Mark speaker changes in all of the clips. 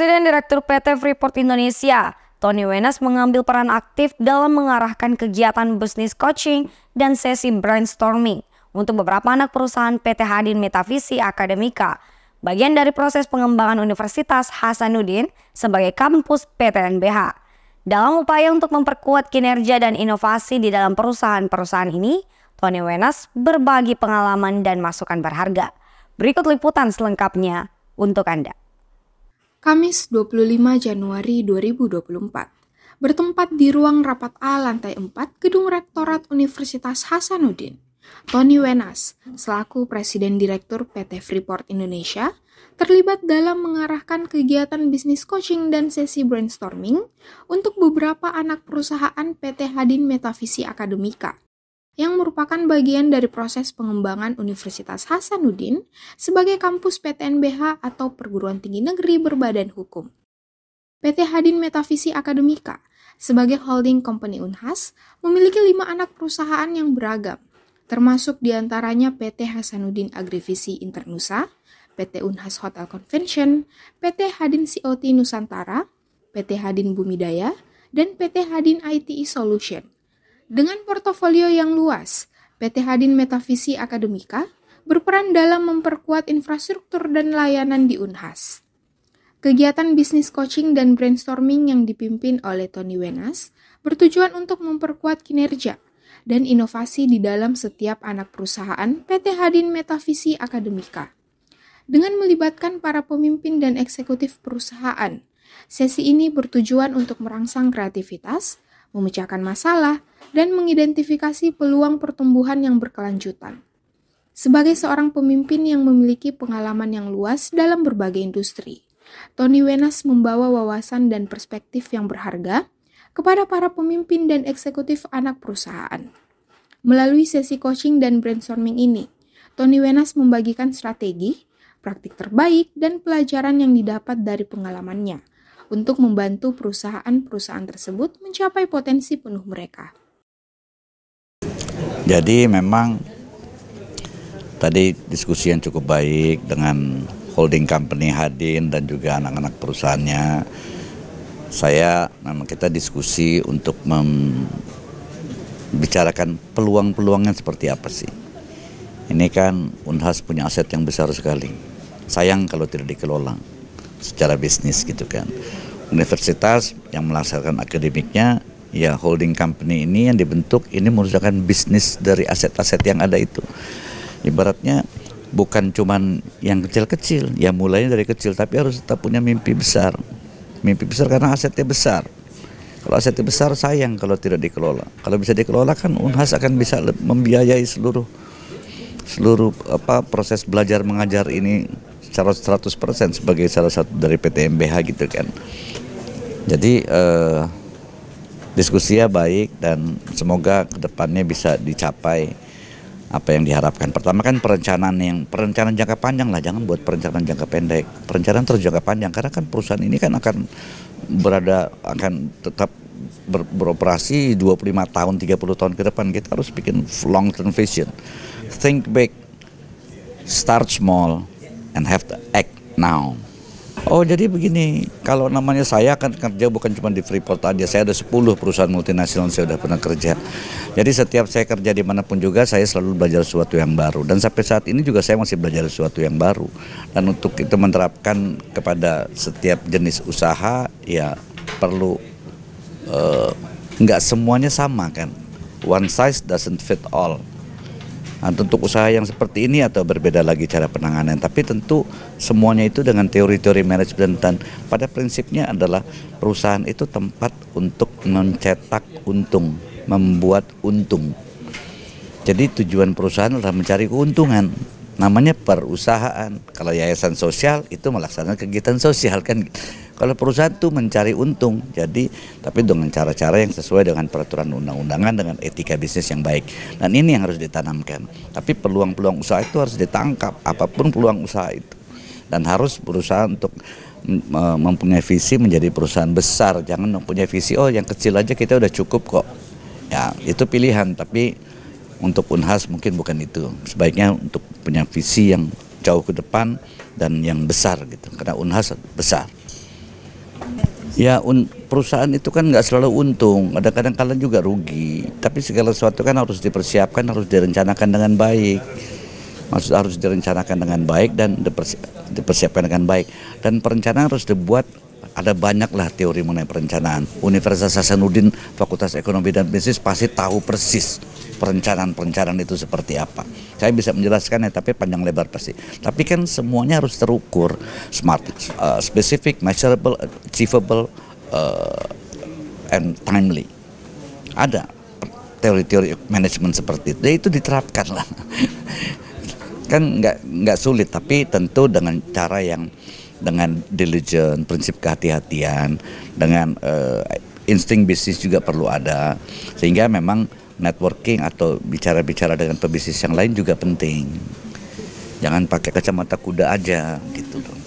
Speaker 1: Presiden Direktur PT Freeport Indonesia, Tony Wenas mengambil peran aktif dalam mengarahkan kegiatan bisnis coaching dan sesi brainstorming untuk beberapa anak perusahaan PT Hadin Metafisi Akademika. Bagian dari proses pengembangan Universitas Hasanuddin sebagai kampus PTNBH. Dalam upaya untuk memperkuat kinerja dan inovasi di dalam perusahaan-perusahaan ini, Tony Wenas berbagi pengalaman dan masukan berharga. Berikut liputan selengkapnya untuk Anda. Kamis 25 Januari 2024, bertempat di ruang rapat A lantai 4 Gedung Rektorat Universitas Hasanuddin. Tony Wenas, selaku Presiden Direktur PT Freeport Indonesia, terlibat dalam mengarahkan kegiatan bisnis coaching dan sesi brainstorming untuk beberapa anak perusahaan PT Hadin Metavisi Akademika merupakan bagian dari proses pengembangan Universitas Hasanuddin sebagai kampus PTNBH atau perguruan tinggi negeri berbadan hukum. PT Hadin Metavisi Akademika sebagai holding company Unhas memiliki lima anak perusahaan yang beragam, termasuk diantaranya PT Hasanuddin Agrivisi Internusa, PT Unhas Hotel Convention, PT Hadin COT Nusantara, PT Hadin Bumidaya, dan PT Hadin ITE Solution. Dengan portofolio yang luas, PT Hadin Metafisi Akademika berperan dalam memperkuat infrastruktur dan layanan di Unhas. Kegiatan bisnis coaching dan brainstorming yang dipimpin oleh Tony Wenas bertujuan untuk memperkuat kinerja dan inovasi di dalam setiap anak perusahaan PT Hadin Metafisi Akademika. Dengan melibatkan para pemimpin dan eksekutif perusahaan, sesi ini bertujuan untuk merangsang kreativitas, memecahkan masalah, dan mengidentifikasi peluang pertumbuhan yang berkelanjutan. Sebagai seorang pemimpin yang memiliki pengalaman yang luas dalam berbagai industri, Tony Wenas membawa wawasan dan perspektif yang berharga kepada para pemimpin dan eksekutif anak perusahaan. Melalui sesi coaching dan brainstorming ini, Tony Wenas membagikan strategi, praktik terbaik, dan pelajaran yang didapat dari pengalamannya – untuk membantu perusahaan-perusahaan tersebut mencapai potensi penuh mereka.
Speaker 2: Jadi memang tadi diskusi yang cukup baik dengan holding company Hadin dan juga anak-anak perusahaannya. Saya memang kita diskusi untuk membicarakan peluang-peluangnya seperti apa sih. Ini kan Unhas punya aset yang besar sekali. Sayang kalau tidak dikelola secara bisnis gitu kan. Universitas yang melaksanakan akademiknya ya holding company ini yang dibentuk ini merupakan bisnis dari aset-aset yang ada itu. Ibaratnya bukan cuman yang kecil-kecil, ya mulainya dari kecil tapi harus tetap punya mimpi besar. Mimpi besar karena asetnya besar. Kalau asetnya besar sayang kalau tidak dikelola. Kalau bisa dikelola kan Unhas akan bisa membiayai seluruh seluruh apa proses belajar mengajar ini secara 100% sebagai salah satu dari PTMBH gitu kan. Jadi eh, diskusinya baik dan semoga kedepannya bisa dicapai apa yang diharapkan. Pertama kan perencanaan yang perencanaan jangka panjang lah, jangan buat perencanaan jangka pendek. Perencanaan terus jangka panjang karena kan perusahaan ini kan akan berada akan tetap ber, beroperasi 25 tahun 30 tahun ke depan kita harus bikin long term vision think big start small and have to act now. Oh jadi begini, kalau namanya saya kan kerja bukan cuma di Freeport aja, saya ada 10 perusahaan multinasional saya sudah pernah kerja. Jadi setiap saya kerja dimanapun juga saya selalu belajar sesuatu yang baru dan sampai saat ini juga saya masih belajar sesuatu yang baru. Dan untuk itu menerapkan kepada setiap jenis usaha ya perlu eh, nggak uh, semuanya sama kan. One size doesn't fit all untuk nah, usaha yang seperti ini atau berbeda lagi cara penanganan. Tapi tentu semuanya itu dengan teori-teori manajemen dan pada prinsipnya adalah perusahaan itu tempat untuk mencetak untung, membuat untung. Jadi tujuan perusahaan adalah mencari keuntungan. Namanya perusahaan. Kalau yayasan sosial itu melaksanakan kegiatan sosial kan kalau perusahaan itu mencari untung, jadi tapi dengan cara-cara yang sesuai dengan peraturan undang-undangan dengan etika bisnis yang baik. Dan ini yang harus ditanamkan. Tapi peluang-peluang usaha itu harus ditangkap apapun peluang usaha itu dan harus berusaha untuk mempunyai visi menjadi perusahaan besar jangan mempunyai visi oh yang kecil aja kita udah cukup kok ya itu pilihan tapi untuk Unhas mungkin bukan itu sebaiknya untuk punya visi yang jauh ke depan dan yang besar gitu karena Unhas besar Ya un, perusahaan itu kan nggak selalu untung, ada kadang kala juga rugi. Tapi segala sesuatu kan harus dipersiapkan, harus direncanakan dengan baik. Maksud harus direncanakan dengan baik dan dipersiapkan dengan baik. Dan perencanaan harus dibuat ada banyaklah teori mengenai perencanaan. Universitas Hasanuddin Fakultas Ekonomi dan Bisnis pasti tahu persis perencanaan-perencanaan itu seperti apa. Saya bisa menjelaskannya tapi panjang lebar pasti. Tapi kan semuanya harus terukur, smart, uh, specific, measurable, achievable, uh, and timely. Ada teori-teori manajemen seperti itu. Ya itu diterapkan lah. kan nggak nggak sulit tapi tentu dengan cara yang dengan diligent, prinsip kehati-hatian, dengan uh, insting bisnis juga perlu ada. Sehingga memang networking atau bicara-bicara dengan pebisnis yang lain juga penting. Jangan pakai kacamata kuda aja gitu dong.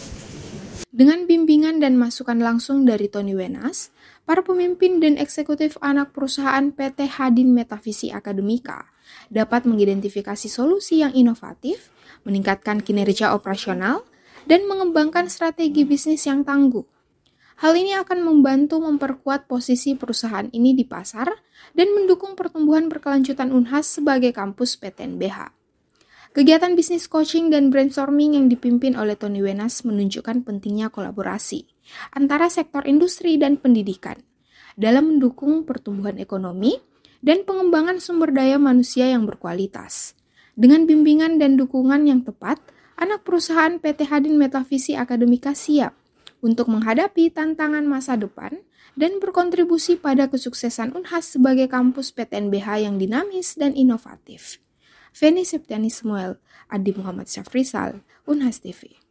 Speaker 1: Dengan bimbingan dan masukan langsung dari Tony Wenas, para pemimpin dan eksekutif anak perusahaan PT Hadin Metafisi Akademika dapat mengidentifikasi solusi yang inovatif, meningkatkan kinerja operasional, dan mengembangkan strategi bisnis yang tangguh. Hal ini akan membantu memperkuat posisi perusahaan ini di pasar dan mendukung pertumbuhan berkelanjutan Unhas sebagai kampus PTNBH. Kegiatan bisnis coaching dan brainstorming yang dipimpin oleh Tony Wenas menunjukkan pentingnya kolaborasi antara sektor industri dan pendidikan dalam mendukung pertumbuhan ekonomi dan pengembangan sumber daya manusia yang berkualitas. Dengan bimbingan dan dukungan yang tepat, anak perusahaan PT Hadin Metafisi Akademika siap untuk menghadapi tantangan masa depan dan berkontribusi pada kesuksesan Unhas sebagai kampus PTNBH yang dinamis dan inovatif. Feni Septiani Samuel, Adi Muhammad Syafrizal, Unhas TV.